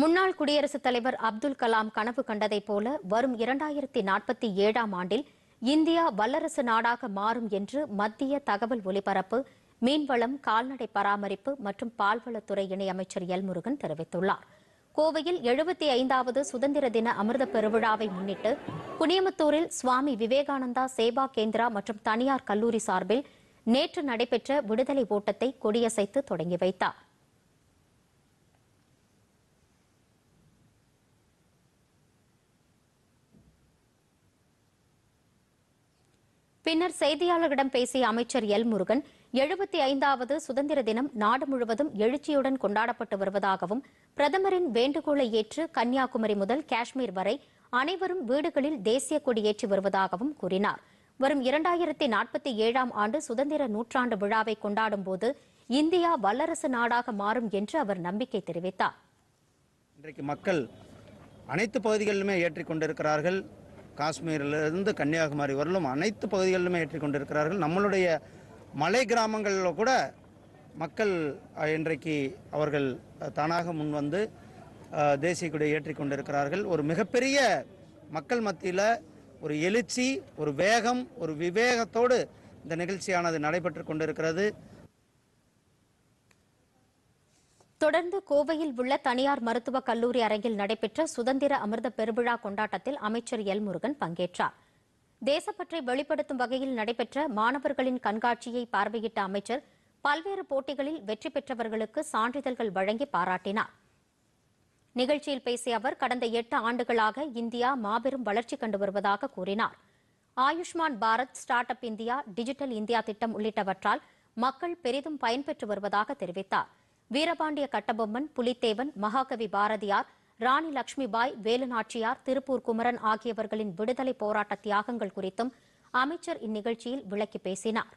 முன்னாள் குடியரசுத் தலைவர் அப்துல் கலாம் கனவு கண்டதைப் போல வரும் இரண்டாயிரத்தி நாற்பத்தி ஏழாம் ஆண்டில் இந்தியா வல்லரசு நாடாக மாறும் என்று மத்திய தகவல் ஒலிபரப்பு மீன்வளம் கால்நடை பராமரிப்பு மற்றும் பால்வளத்துறை இணையமைச்சர் எல் முருகன் தெரிவித்துள்ளார் கோவையில் எழுபத்தி ஐந்தாவது சுதந்திர தின அமிர்த பெருவிழாவை முன்னிட்டு புனியமுத்தூரில் சுவாமி விவேகானந்தா சேவா கேந்திரா மற்றும் தனியார் கல்லூரி சார்பில் நேற்று நடைபெற்ற விடுதலை ஓட்டத்தை கொடியசைத்து தொடங்கி வைத்தாா் பின்னர் செய்தியாளர்களிடம் பேசிய அமைச்சர் எல் முருகன் எழுபத்தி ஐந்தாவது சுதந்திர தினம் நாடு முழுவதும் எழுச்சியுடன் கொண்டாடப்பட்டு வருவதாகவும் பிரதமரின் வேண்டுகோளை ஏற்று கன்னியாகுமரி முதல் காஷ்மீர் வரை அனைவரும் வீடுகளில் தேசிய கொடியேற்றி வருவதாகவும் கூறினார் வரும் இரண்டாயிரத்தி நாற்பத்தி ஏழாம் ஆண்டு சுதந்திர நூற்றாண்டு விழாவை கொண்டாடும் போது இந்தியா வல்லரசு நாடாக மாறும் என்று அவர் நம்பிக்கை தெரிவித்தார் இன்றைக்கு மக்கள் அனைத்து பகுதிகளிலுமே ஏற்றிக்கொண்டிருக்கிறார்கள் காஷ்மீரிலிருந்து கன்னியாகுமரி வரலும் அனைத்து பகுதிகளிலுமே ஏற்றிக்கொண்டிருக்கிறார்கள் நம்மளுடைய மலை கிராமங்களில் கூட மக்கள் இன்றைக்கு அவர்கள் தானாக முன்வந்து தேசிய கொடியை ஏற்றிக்கொண்டிருக்கிறார்கள் ஒரு மிகப்பெரிய மக்கள் மத்தியில் ஒரு எழுச்சி ஒரு வேகம் ஒரு விவேகத்தோடு இந்த நிகழ்ச்சியானது நடைபெற்று கொண்டிருக்கிறது தொடர்ந்து கோவையில் உள்ள தனியார் மருத்துவக் கல்லூரி அரங்கில் நடைபெற்ற சுதந்திர அமிர்த பெருவிழா கொண்டாட்டத்தில் அமைச்சர் எல் முருகன் பங்கேற்றார் தேசப்பற்றை வெளிப்படுத்தும் வகையில் நடைபெற்ற மாணவர்களின் கண்காட்சியை பார்வையிட்ட அமைச்சர் பல்வேறு போட்டிகளில் வெற்றி பெற்றவர்களுக்கு சான்றிதழ்கள் வழங்கி பாராட்டினார் நிகழ்ச்சியில் பேசிய அவர் கடந்த எட்டு ஆண்டுகளாக இந்தியா மாபெரும் வளர்ச்சி கண்டு வருவதாக கூறினார் Ayushman Bharat start up India digital India திட்டம் உள்ளிட்டவற்றால் மக்கள் பெரிதும் பயன்பெற்று வருவதாக தெரிவித்தாா் வீரபாண்டிய கட்டபொம்மன் புலித்தேவன் மகாகவி பாரதியார் ராணி லட்சுமிபாய் வேலுநாச்சியார் திருப்பூர் குமரன் ஆகியவர்களின் விடுதலை போராட்ட தியாகங்கள் குறித்தும் அமைச்சர் இந்நிகழ்ச்சியில் விளக்கி பேசினார்